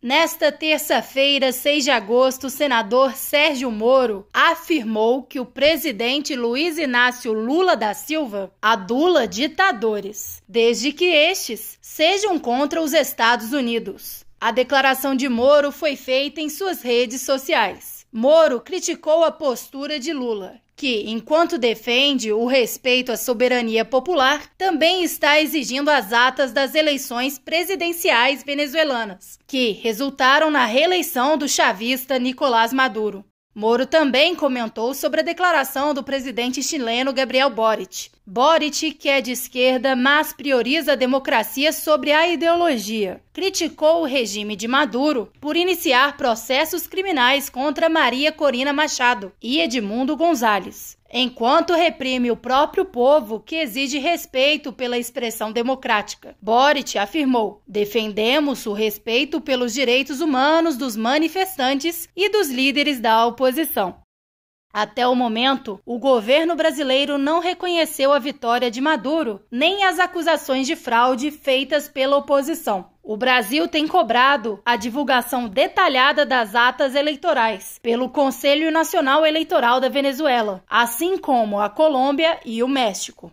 Nesta terça-feira, 6 de agosto, o senador Sérgio Moro afirmou que o presidente Luiz Inácio Lula da Silva adula ditadores, desde que estes sejam contra os Estados Unidos. A declaração de Moro foi feita em suas redes sociais. Moro criticou a postura de Lula, que, enquanto defende o respeito à soberania popular, também está exigindo as atas das eleições presidenciais venezuelanas, que resultaram na reeleição do chavista Nicolás Maduro. Moro também comentou sobre a declaração do presidente chileno Gabriel Boric. Boric, que é de esquerda, mas prioriza a democracia sobre a ideologia, criticou o regime de Maduro por iniciar processos criminais contra Maria Corina Machado e Edmundo Gonzalez enquanto reprime o próprio povo que exige respeito pela expressão democrática. Boric afirmou: defendemos o respeito pelos direitos humanos dos manifestantes e dos líderes da oposição. Até o momento, o governo brasileiro não reconheceu a vitória de Maduro, nem as acusações de fraude feitas pela oposição. O Brasil tem cobrado a divulgação detalhada das atas eleitorais pelo Conselho Nacional Eleitoral da Venezuela, assim como a Colômbia e o México.